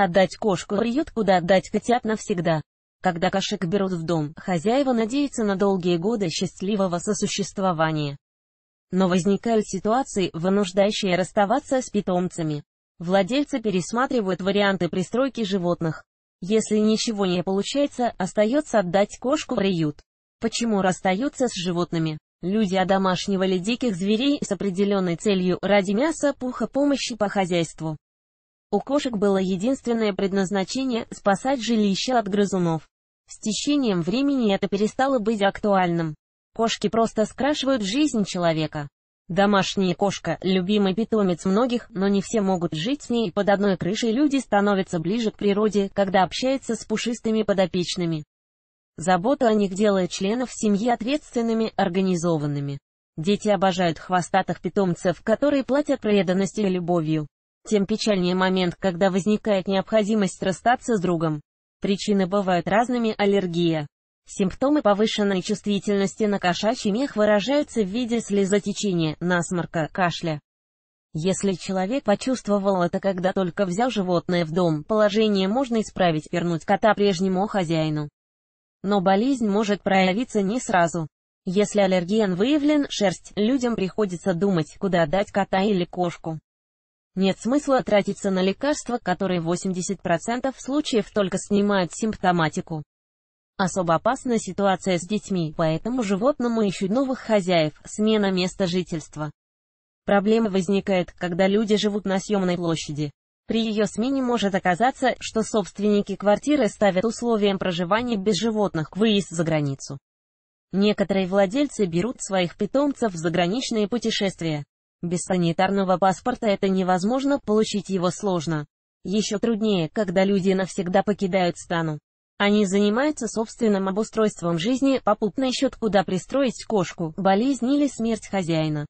Отдать кошку рьет, куда отдать котят навсегда. Когда кошек берут в дом, хозяева надеются на долгие годы счастливого сосуществования. Но возникают ситуации, вынуждающие расставаться с питомцами. Владельцы пересматривают варианты пристройки животных. Если ничего не получается, остается отдать кошку в приют. Почему расстаются с животными? Люди одомашнивали диких зверей с определенной целью ради мяса, пуха, помощи по хозяйству. У кошек было единственное предназначение – спасать жилище от грызунов. С течением времени это перестало быть актуальным. Кошки просто скрашивают жизнь человека. Домашняя кошка – любимый питомец многих, но не все могут жить с ней. Под одной крышей люди становятся ближе к природе, когда общаются с пушистыми подопечными. Забота о них делает членов семьи ответственными, организованными. Дети обожают хвостатых питомцев, которые платят преданностью и любовью тем печальнее момент, когда возникает необходимость расстаться с другом. Причины бывают разными, аллергия. Симптомы повышенной чувствительности на кошачий мех выражаются в виде слезотечения, насморка, кашля. Если человек почувствовал это, когда только взял животное в дом, положение можно исправить, вернуть кота прежнему хозяину. Но болезнь может проявиться не сразу. Если аллерген выявлен, шерсть, людям приходится думать, куда отдать кота или кошку. Нет смысла тратиться на лекарства, которые 80% случаев только снимают симптоматику. Особо опасна ситуация с детьми, поэтому животному ищут новых хозяев, смена места жительства. Проблема возникает, когда люди живут на съемной площади. При ее смене может оказаться, что собственники квартиры ставят условием проживания без животных к выезд за границу. Некоторые владельцы берут своих питомцев в заграничные путешествия. Без санитарного паспорта это невозможно, получить его сложно. Еще труднее, когда люди навсегда покидают стану. Они занимаются собственным обустройством жизни, попутно ищут куда пристроить кошку, болезнь или смерть хозяина.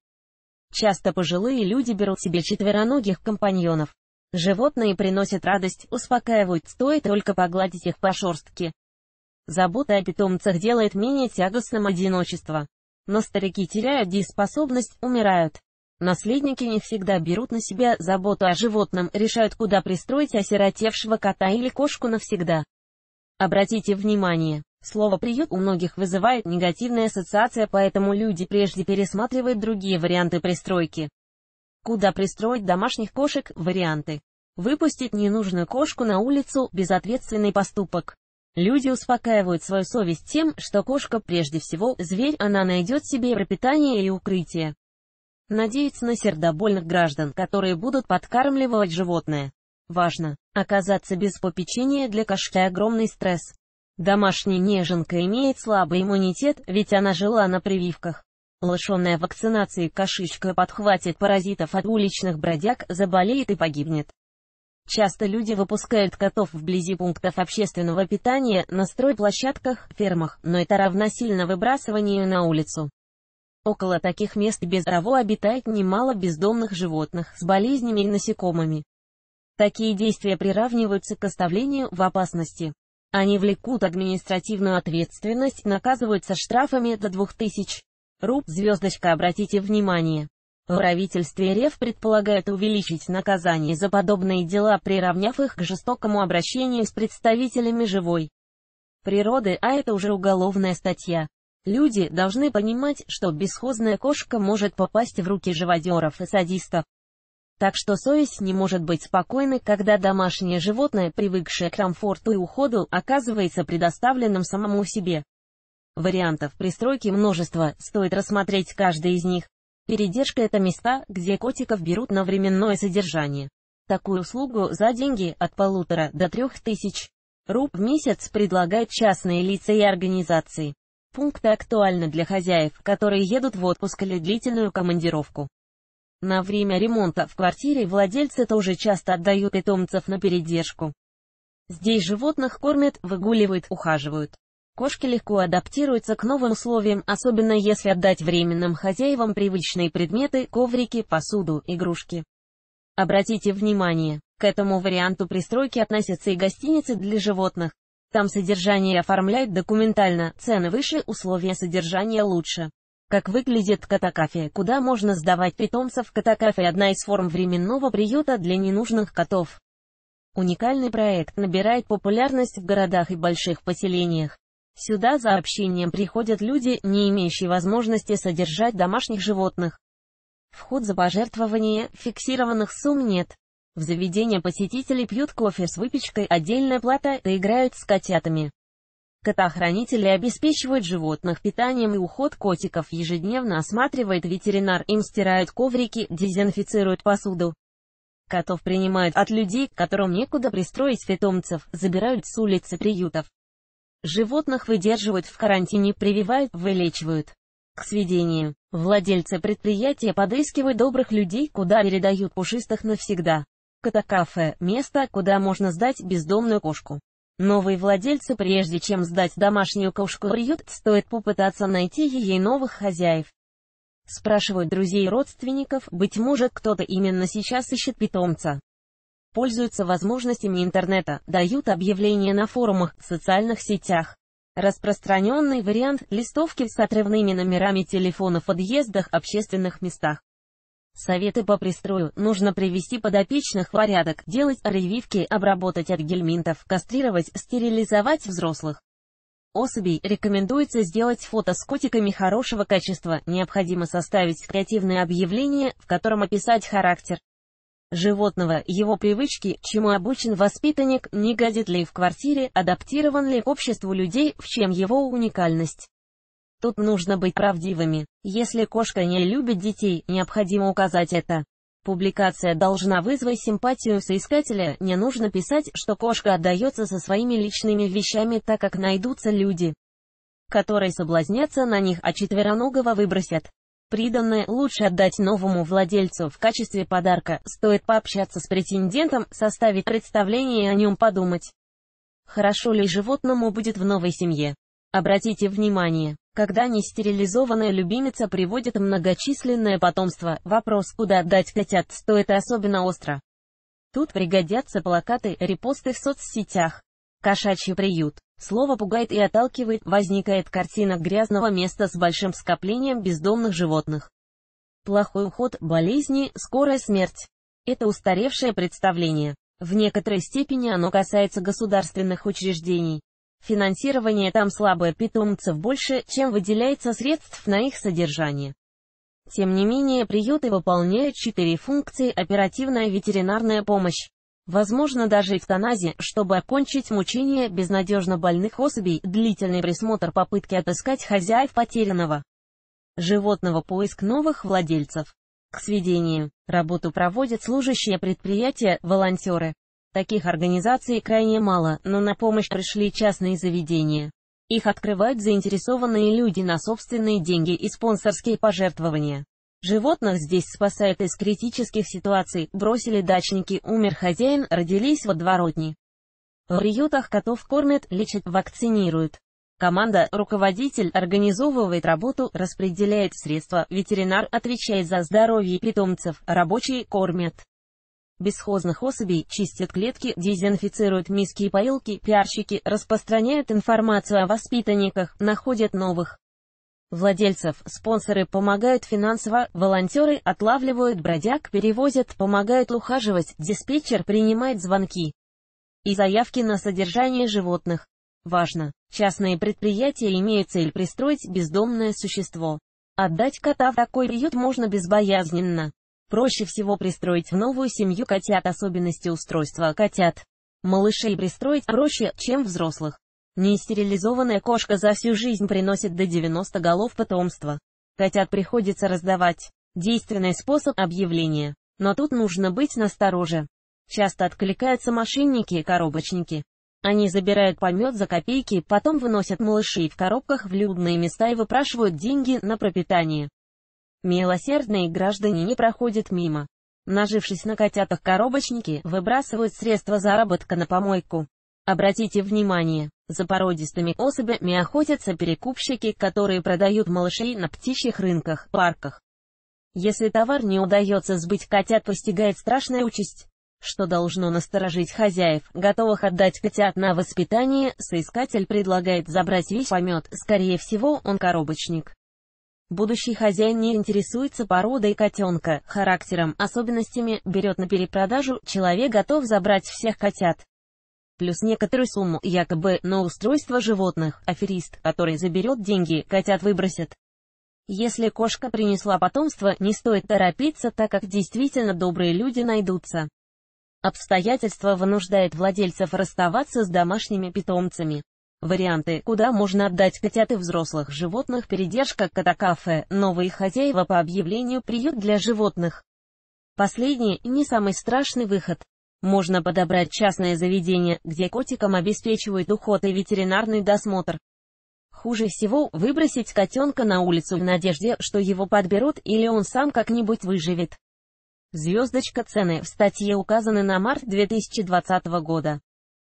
Часто пожилые люди берут себе четвероногих компаньонов. Животные приносят радость, успокаивают, стоит только погладить их по шерстке. Забота о питомцах делает менее тягостным одиночество. Но старики теряют дееспособность, умирают. Наследники не всегда берут на себя заботу о животном, решают куда пристроить осиротевшего кота или кошку навсегда. Обратите внимание, слово «приют» у многих вызывает негативная ассоциация, поэтому люди прежде пересматривают другие варианты пристройки. Куда пристроить домашних кошек – варианты. Выпустить ненужную кошку на улицу – безответственный поступок. Люди успокаивают свою совесть тем, что кошка прежде всего зверь, она найдет себе пропитание и укрытие надеяться на сердобольных граждан, которые будут подкармливать животное. Важно оказаться без попечения для кошки огромный стресс. Домашняя неженка имеет слабый иммунитет, ведь она жила на прививках. Лишенная вакцинации кошечка подхватит паразитов от уличных бродяг, заболеет и погибнет. Часто люди выпускают котов вблизи пунктов общественного питания, на стройплощадках, фермах, но это равносильно выбрасыванию на улицу. Около таких мест без раво обитает немало бездомных животных с болезнями и насекомыми. Такие действия приравниваются к оставлению в опасности. Они влекут административную ответственность, наказываются штрафами до 2000 руб. Звездочка, обратите внимание. В правительстве РФ предполагает увеличить наказание за подобные дела, приравняв их к жестокому обращению с представителями живой природы, а это уже уголовная статья. Люди должны понимать, что бесхозная кошка может попасть в руки живодеров и садистов. Так что совесть не может быть спокойной, когда домашнее животное, привыкшее к комфорту и уходу, оказывается предоставленным самому себе. Вариантов пристройки множество, стоит рассмотреть каждый из них. Передержка – это места, где котиков берут на временное содержание. Такую услугу за деньги от полутора до трех тысяч руб в месяц предлагают частные лица и организации. Пункты актуальны для хозяев, которые едут в отпуск или длительную командировку. На время ремонта в квартире владельцы тоже часто отдают питомцев на передержку. Здесь животных кормят, выгуливают, ухаживают. Кошки легко адаптируются к новым условиям, особенно если отдать временным хозяевам привычные предметы, коврики, посуду, игрушки. Обратите внимание, к этому варианту пристройки относятся и гостиницы для животных. Там содержание оформляют документально, цены выше, условия содержания лучше. Как выглядит катакафе, куда можно сдавать питомцев катакафе одна из форм временного приюта для ненужных котов. Уникальный проект набирает популярность в городах и больших поселениях. Сюда за общением приходят люди, не имеющие возможности содержать домашних животных. Вход за пожертвование, фиксированных сумм нет. В заведении посетители пьют кофе с выпечкой, отдельная плата, и играют с котятами. кота обеспечивают животных питанием и уход котиков ежедневно осматривает ветеринар, им стирают коврики, дезинфицируют посуду. Котов принимают от людей, которым некуда пристроить питомцев, забирают с улицы приютов. Животных выдерживают в карантине, прививают, вылечивают. К сведению, владельцы предприятия подыскивают добрых людей, куда передают пушистых навсегда. Кота-кафе – место, куда можно сдать бездомную кошку. Новые владельцы, прежде чем сдать домашнюю кошку в приют, стоит попытаться найти ей новых хозяев. Спрашивают друзей и родственников, быть может кто-то именно сейчас ищет питомца. Пользуются возможностями интернета, дают объявления на форумах, социальных сетях. Распространенный вариант – листовки с отрывными номерами телефонов в подъездах, общественных местах. Советы по пристрою. Нужно привести подопечных в порядок, делать прививки, обработать от гельминтов, кастрировать, стерилизовать взрослых. Особей рекомендуется сделать фото с котиками хорошего качества, необходимо составить креативное объявление, в котором описать характер животного, его привычки, чему обучен воспитанник, не гадит ли в квартире, адаптирован ли к обществу людей, в чем его уникальность. Тут нужно быть правдивыми. Если кошка не любит детей, необходимо указать это. Публикация должна вызвать симпатию соискателя, не нужно писать, что кошка отдается со своими личными вещами, так как найдутся люди, которые соблазнятся на них, а четвероногого выбросят. Приданное лучше отдать новому владельцу в качестве подарка, стоит пообщаться с претендентом, составить представление и о нем подумать. Хорошо ли животному будет в новой семье? Обратите внимание, когда нестерилизованная любимица приводит многочисленное потомство, вопрос «Куда отдать котят?» стоит особенно остро. Тут пригодятся плакаты, репосты в соцсетях. Кошачий приют. Слово пугает и отталкивает, возникает картина грязного места с большим скоплением бездомных животных. Плохой уход, болезни, скорая смерть. Это устаревшее представление. В некоторой степени оно касается государственных учреждений. Финансирование там слабое, питомцев больше, чем выделяется средств на их содержание. Тем не менее, приюты выполняют четыре функции – оперативная ветеринарная помощь, возможно даже эвтаназия, чтобы окончить мучение безнадежно больных особей, длительный присмотр попытки отыскать хозяев потерянного животного, поиск новых владельцев. К сведению, работу проводят служащие предприятия, волонтеры. Таких организаций крайне мало, но на помощь пришли частные заведения. Их открывают заинтересованные люди на собственные деньги и спонсорские пожертвования. Животных здесь спасают из критических ситуаций, бросили дачники, умер хозяин, родились во отворотне. В приютах котов кормят, лечат, вакцинируют. Команда, руководитель, организовывает работу, распределяет средства, ветеринар отвечает за здоровье питомцев, рабочие кормят бесхозных особей, чистят клетки, дезинфицируют миски и поилки, пиарщики, распространяют информацию о воспитанниках, находят новых владельцев, спонсоры помогают финансово, волонтеры отлавливают бродяг, перевозят, помогают ухаживать, диспетчер принимает звонки и заявки на содержание животных. Важно! Частные предприятия имеют цель пристроить бездомное существо. Отдать кота в такой приют можно безбоязненно. Проще всего пристроить в новую семью котят особенности устройства котят. Малышей пристроить проще, чем взрослых. Нестерилизованная кошка за всю жизнь приносит до 90 голов потомства. Котят приходится раздавать. Действенный способ объявления. Но тут нужно быть настороже. Часто откликаются мошенники и коробочники. Они забирают помет за копейки, потом выносят малышей в коробках в людные места и выпрашивают деньги на пропитание. Милосердные граждане не проходят мимо. Нажившись на котятах коробочники, выбрасывают средства заработка на помойку. Обратите внимание, за породистыми особями охотятся перекупщики, которые продают малышей на птичьих рынках, парках. Если товар не удается сбыть, котят постигает страшная участь, что должно насторожить хозяев, готовых отдать котят на воспитание, соискатель предлагает забрать весь помет, скорее всего он коробочник. Будущий хозяин не интересуется породой котенка, характером, особенностями, берет на перепродажу, человек готов забрать всех котят. Плюс некоторую сумму, якобы, на устройство животных, аферист, который заберет деньги, котят выбросит. Если кошка принесла потомство, не стоит торопиться, так как действительно добрые люди найдутся. Обстоятельства вынуждают владельцев расставаться с домашними питомцами. Варианты, куда можно отдать котят и взрослых животных передержка котокафе, новые хозяева по объявлению приют для животных. Последний, не самый страшный выход. Можно подобрать частное заведение, где котикам обеспечивают уход и ветеринарный досмотр. Хуже всего выбросить котенка на улицу в надежде, что его подберут или он сам как-нибудь выживет. Звездочка цены в статье указаны на март 2020 года.